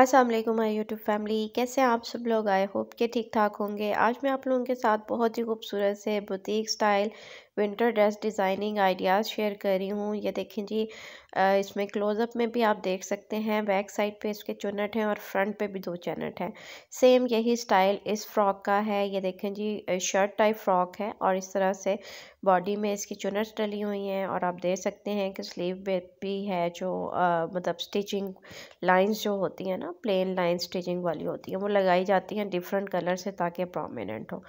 अस्सलाम वालेकुम my YouTube family कैसे आप सब लोग आए होप के ठीक ठाक होंगे आज मैं आप लोगों के साथ बहुत ही खूबसूरत से boutique style winter dress designing ideas share कर रही हूँ ये देखें जी इसमें क्लोज़अप में भी आप देख सकते हैं बैक साइड पे इसके चुनट हैं और फ्रंट पे भी दो चुनट हैं सेम यही स्टाइल इस फ्रॉक का है ये देखें जी शर्ट टाइप फ्रॉक है और इस तरह से बॉडी में इसकी चुनट डली हुई हैं और आप देख सकते हैं कि स्लीव भी है जो आ, मतलब स्टिचिंग लाइन्स जो होती हैं ना प्लेन लाइन स्टिचिंग वाली होती हैं वो लगाई जाती हैं डिफरेंट कलर से ताकि प्रोमिनेंट हो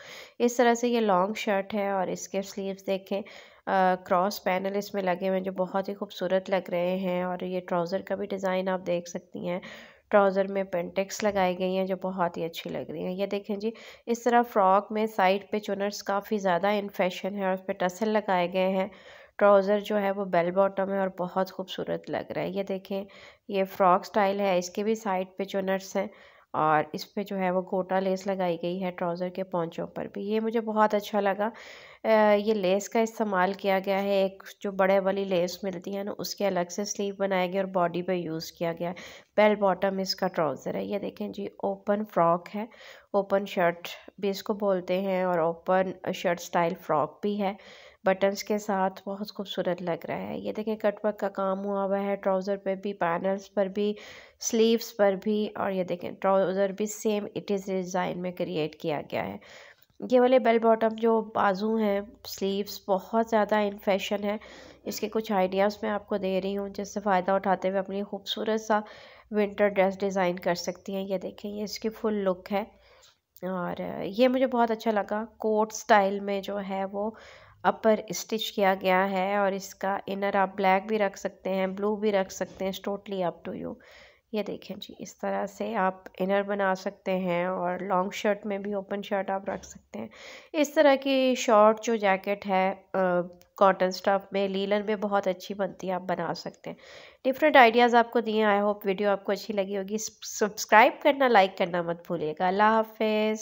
इस तरह से ये लॉन्ग शर्ट है और इसके स्लीव्स देखें क्रॉस पैनल इसमें लगे हुए हैं जो बहुत ही खूबसूरत लग रहे हैं और ये ट्राउज़र का भी डिज़ाइन आप देख सकती हैं ट्राउज़र में पेंटेक्स लगाई गई हैं जो बहुत ही अच्छी लग रही हैं ये देखें जी इस तरह फ़्रॉक में साइड पे चुनर्स काफ़ी ज़्यादा इन फैशन है और उस पर टसल लगाए गए हैं ट्राउज़र जो है वो बेल बॉटम है और बहुत खूबसूरत लग रहा है ये देखें ये फ़्रॉक स्टाइल है इसके भी साइड पे चुनर्स हैं और इस पे जो है वो गोटा लेस लगाई गई है ट्राउज़र के पॉन्चों पर भी ये मुझे बहुत अच्छा लगा ये लेस का इस्तेमाल किया गया है एक जो बड़े वाली लेस मिलती है ना उसके अलग से स्लीव बनाया गया और बॉडी पे यूज़ किया गया बेल बॉटम इसका ट्राउज़र है ये देखें जी ओपन फ्रॉक है ओपन शर्ट भी इसको बोलते हैं और ओपन शर्ट स्टाइल फ्रॉक भी है बटन्स के साथ बहुत खूबसूरत लग रहा है ये देखें कटवर्क का काम हुआ हुआ है ट्राउज़र पे भी पैनल्स पर भी स्लीव्स पर भी और ये देखें ट्राउज़र भी सेम इट इज़ डिज़ाइन में क्रिएट किया गया है ये वाले बेल बॉटम जो बाजू हैं स्लीव्स बहुत ज़्यादा इन फैशन है इसके कुछ आइडियाज़ मैं आपको दे रही हूँ जिससे फ़ायदा उठाते हुए अपनी खूबसूरत सा विंटर ड्रेस डिज़ाइन कर सकती हैं ये देखें ये इसकी फुल लुक है और ये मुझे बहुत अच्छा लगा कोट स्टाइल में जो है वो अपर स्टिच किया गया है और इसका इनर आप ब्लैक भी रख सकते हैं ब्लू भी रख सकते हैं टोटली अप टू यू ये देखें जी इस तरह से आप इनर बना सकते हैं और लॉन्ग शर्ट में भी ओपन शर्ट आप रख सकते हैं इस तरह की शॉर्ट जो जैकेट है कॉटन स्टफ में लीलन में बहुत अच्छी बनती है आप बना सकते हैं डिफरेंट आइडियाज़ आपको दिए आई होप वीडियो आपको अच्छी लगी होगी सब्सक्राइब करना लाइक करना मत भूलिएगा अल्लाह हाफिज़